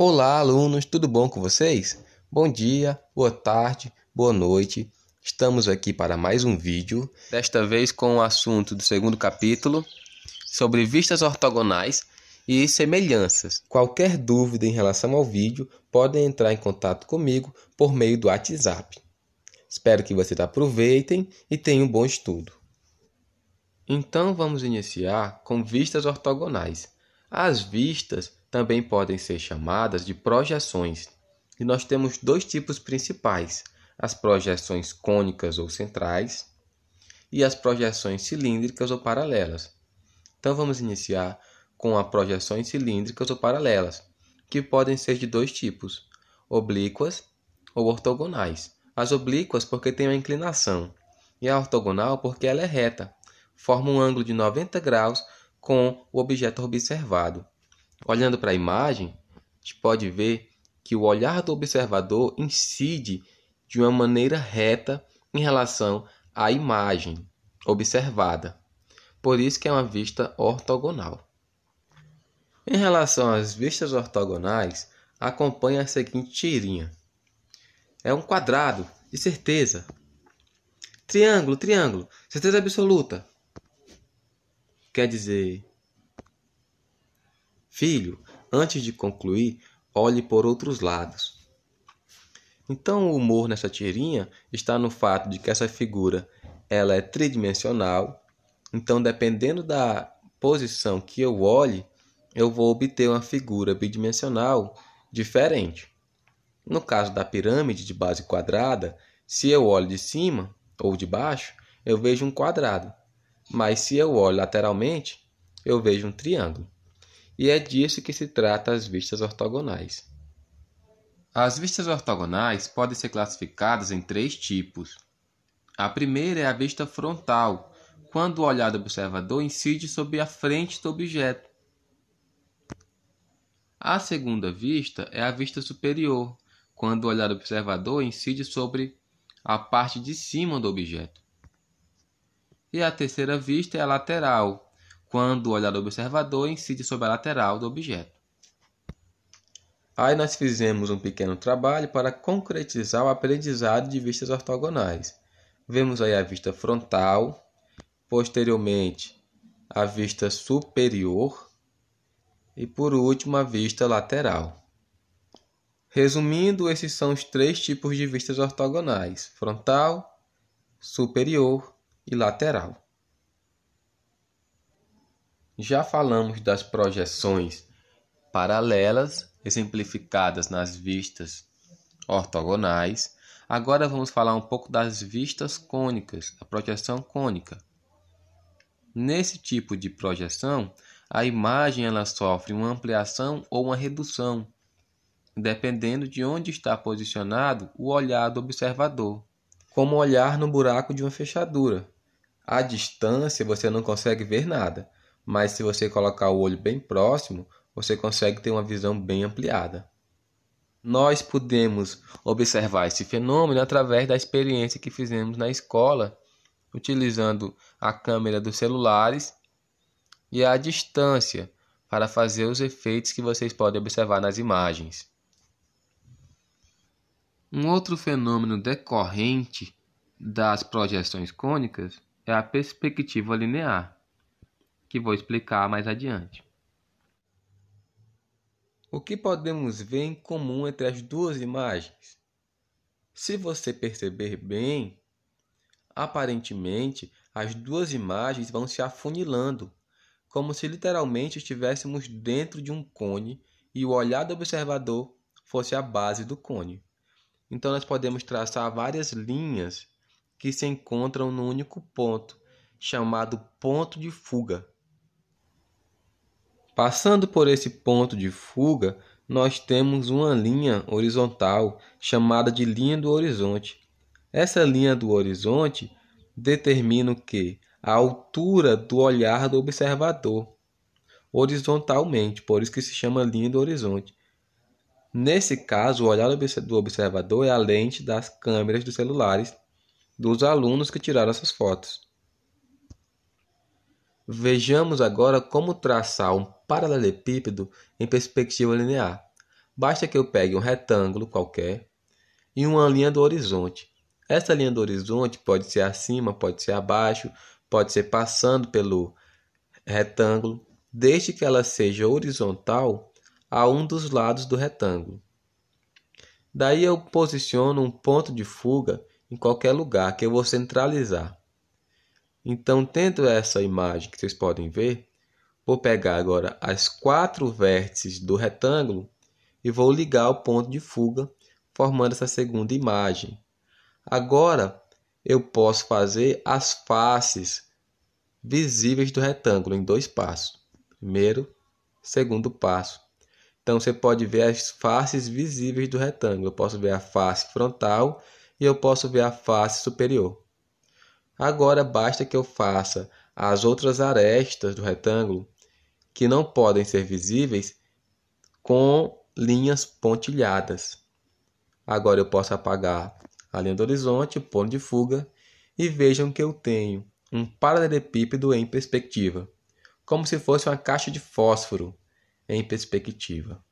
Olá, alunos, tudo bom com vocês? Bom dia, boa tarde, boa noite. Estamos aqui para mais um vídeo, desta vez com o assunto do segundo capítulo sobre vistas ortogonais e semelhanças. Qualquer dúvida em relação ao vídeo, podem entrar em contato comigo por meio do WhatsApp. Espero que vocês aproveitem e tenham um bom estudo. Então vamos iniciar com vistas ortogonais. As vistas também podem ser chamadas de projeções, e nós temos dois tipos principais: as projeções cônicas ou centrais e as projeções cilíndricas ou paralelas. Então vamos iniciar com as projeções cilíndricas ou paralelas, que podem ser de dois tipos: oblíquas ou ortogonais. As oblíquas porque têm uma inclinação e a ortogonal porque ela é reta, forma um ângulo de 90 graus com o objeto observado. Olhando para a imagem, a gente pode ver que o olhar do observador incide de uma maneira reta em relação à imagem observada. Por isso que é uma vista ortogonal. Em relação às vistas ortogonais, acompanha a seguinte tirinha. É um quadrado, de certeza. Triângulo, triângulo, certeza absoluta. Quer dizer, Filho, antes de concluir, olhe por outros lados. Então, o humor nessa tirinha está no fato de que essa figura ela é tridimensional. Então, dependendo da posição que eu olhe, eu vou obter uma figura bidimensional diferente. No caso da pirâmide de base quadrada, se eu olho de cima ou de baixo, eu vejo um quadrado. Mas se eu olho lateralmente, eu vejo um triângulo e é disso que se trata as vistas ortogonais. As vistas ortogonais podem ser classificadas em três tipos. A primeira é a vista frontal, quando o olhar do observador incide sobre a frente do objeto. A segunda vista é a vista superior, quando o olhar do observador incide sobre a parte de cima do objeto. E a terceira vista é a lateral, quando o olhar do observador incide sobre a lateral do objeto. Aí nós fizemos um pequeno trabalho para concretizar o aprendizado de vistas ortogonais. Vemos aí a vista frontal, posteriormente a vista superior e por último a vista lateral. Resumindo, esses são os três tipos de vistas ortogonais: frontal, superior e lateral. Já falamos das projeções paralelas, exemplificadas nas vistas ortogonais. Agora vamos falar um pouco das vistas cônicas, a projeção cônica. Nesse tipo de projeção, a imagem ela sofre uma ampliação ou uma redução, dependendo de onde está posicionado o olhar do observador, como olhar no buraco de uma fechadura. À distância você não consegue ver nada, mas se você colocar o olho bem próximo, você consegue ter uma visão bem ampliada. Nós podemos observar esse fenômeno através da experiência que fizemos na escola, utilizando a câmera dos celulares e a distância para fazer os efeitos que vocês podem observar nas imagens. Um outro fenômeno decorrente das projeções cônicas é a perspectiva linear que vou explicar mais adiante. O que podemos ver em comum entre as duas imagens? Se você perceber bem, aparentemente as duas imagens vão se afunilando, como se literalmente estivéssemos dentro de um cone e o olhar do observador fosse a base do cone. Então nós podemos traçar várias linhas que se encontram no único ponto, chamado ponto de fuga. Passando por esse ponto de fuga, nós temos uma linha horizontal chamada de linha do horizonte. Essa linha do horizonte determina o que? A altura do olhar do observador horizontalmente, por isso que se chama linha do horizonte. Nesse caso, o olhar do observador é a lente das câmeras dos celulares dos alunos que tiraram essas fotos. Vejamos agora como traçar um paralelepípedo em perspectiva linear. Basta que eu pegue um retângulo qualquer e uma linha do horizonte. Essa linha do horizonte pode ser acima, pode ser abaixo, pode ser passando pelo retângulo, desde que ela seja horizontal a um dos lados do retângulo. Daí eu posiciono um ponto de fuga em qualquer lugar que eu vou centralizar. Então, tendo essa imagem que vocês podem ver, vou pegar agora as quatro vértices do retângulo e vou ligar o ponto de fuga, formando essa segunda imagem. Agora, eu posso fazer as faces visíveis do retângulo em dois passos. Primeiro, segundo passo. Então você pode ver as faces visíveis do retângulo. Eu posso ver a face frontal e eu posso ver a face superior. Agora basta que eu faça as outras arestas do retângulo, que não podem ser visíveis, com linhas pontilhadas. Agora eu posso apagar a linha do horizonte, o ponto de fuga, e vejam que eu tenho um paralelepípedo em perspectiva, como se fosse uma caixa de fósforo em perspectiva.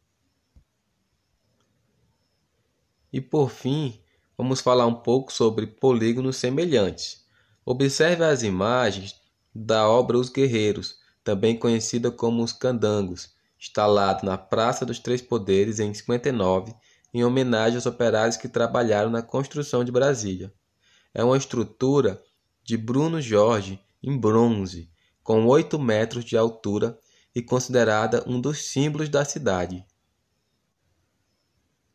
E por fim, vamos falar um pouco sobre polígonos semelhantes. Observe as imagens da obra Os Guerreiros, também conhecida como Os Candangos, instalado na Praça dos Três Poderes em 59, em homenagem aos operários que trabalharam na construção de Brasília. É uma estrutura de Bruno Jorge em bronze, com 8 metros de altura e considerada um dos símbolos da cidade.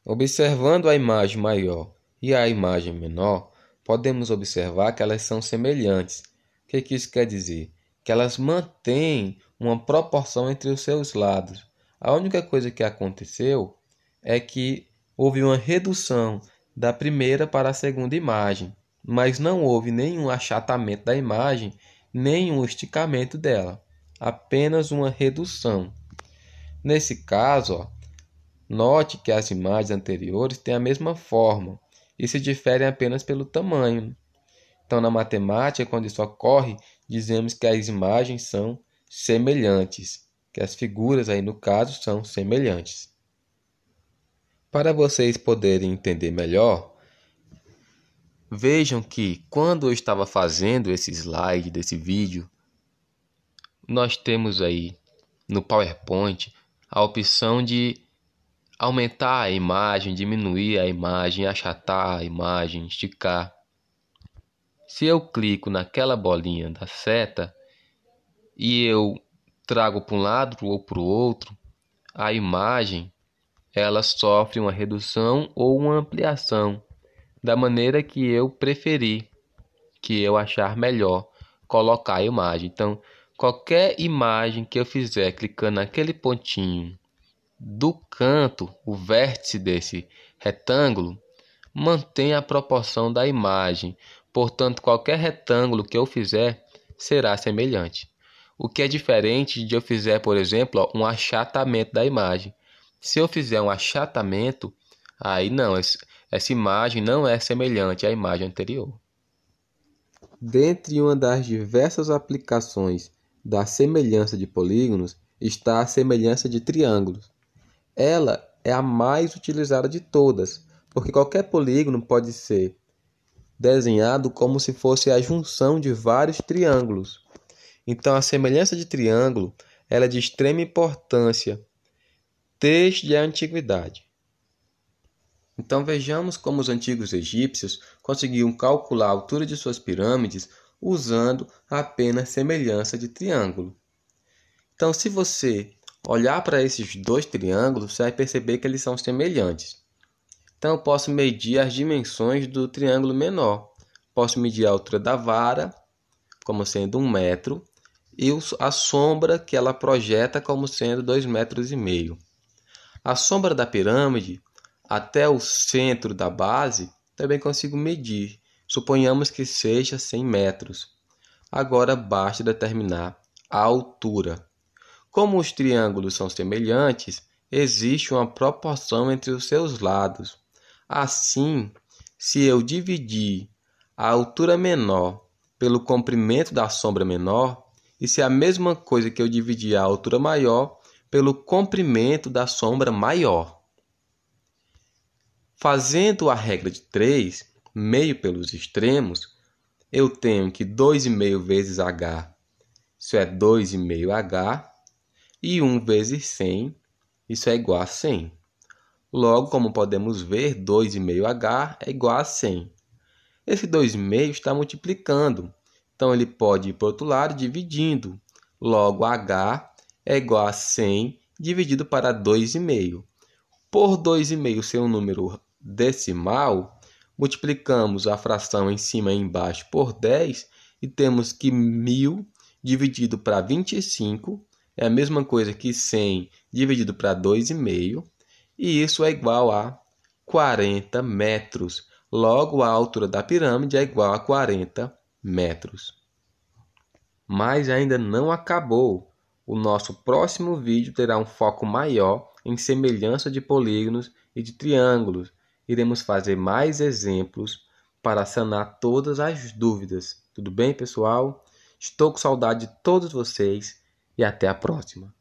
Observando a imagem maior e a imagem menor, podemos observar que elas são semelhantes. O que, que isso quer dizer? Que elas mantêm uma proporção entre os seus lados. A única coisa que aconteceu é que houve uma redução da primeira para a segunda imagem, mas não houve nenhum achatamento da imagem, nenhum esticamento dela, apenas uma redução. Nesse caso, ó, note que as imagens anteriores têm a mesma forma, e se diferem apenas pelo tamanho. Então, na matemática, quando isso ocorre, dizemos que as imagens são semelhantes, que as figuras aí no caso são semelhantes. Para vocês poderem entender melhor, vejam que quando eu estava fazendo esse slide desse vídeo, nós temos aí no PowerPoint a opção de aumentar a imagem, diminuir a imagem, achatar a imagem, esticar. Se eu clico naquela bolinha da seta e eu trago para um lado ou para o outro, a imagem ela sofre uma redução ou uma ampliação da maneira que eu preferir, que eu achar melhor colocar a imagem. Então, qualquer imagem que eu fizer clicando naquele pontinho do canto, o vértice desse retângulo, mantém a proporção da imagem. Portanto, qualquer retângulo que eu fizer será semelhante. O que é diferente de eu fizer, por exemplo, um achatamento da imagem. Se eu fizer um achatamento, aí não, essa imagem não é semelhante à imagem anterior. Dentre uma das diversas aplicações da semelhança de polígonos está a semelhança de triângulos. Ela é a mais utilizada de todas, porque qualquer polígono pode ser desenhado como se fosse a junção de vários triângulos. Então, a semelhança de triângulo ela é de extrema importância desde a antiguidade. Então, vejamos como os antigos egípcios conseguiam calcular a altura de suas pirâmides usando apenas semelhança de triângulo. Então, se você Olhar para esses dois triângulos, você vai perceber que eles são semelhantes. Então, eu posso medir as dimensões do triângulo menor. Posso medir a altura da vara, como sendo um metro, e a sombra que ela projeta como sendo dois metros e meio. A sombra da pirâmide até o centro da base também consigo medir. Suponhamos que seja 100 metros. Agora basta determinar a altura. Como os triângulos são semelhantes, existe uma proporção entre os seus lados. Assim, se eu dividir a altura menor pelo comprimento da sombra menor, isso é a mesma coisa que eu dividir a altura maior pelo comprimento da sombra maior. Fazendo a regra de 3, meio pelos extremos, eu tenho que 2,5 vezes h, isso é 2,5h, e 1 vezes 100, isso é igual a 100. Logo, como podemos ver, 2,5H é igual a 100. Esse 2,5 está multiplicando, então ele pode ir para o outro lado dividindo. Logo, H é igual a 100 dividido para 2,5. Por 2,5 ser um número decimal, multiplicamos a fração em cima e embaixo por 10 e temos que 1.000 dividido para 25 é a mesma coisa que 100 dividido para 2,5, e isso é igual a 40 metros. Logo, a altura da pirâmide é igual a 40 metros. Mas ainda não acabou. O nosso próximo vídeo terá um foco maior em semelhança de polígonos e de triângulos. Iremos fazer mais exemplos para sanar todas as dúvidas. Tudo bem, pessoal? Estou com saudade de todos vocês e até a próxima.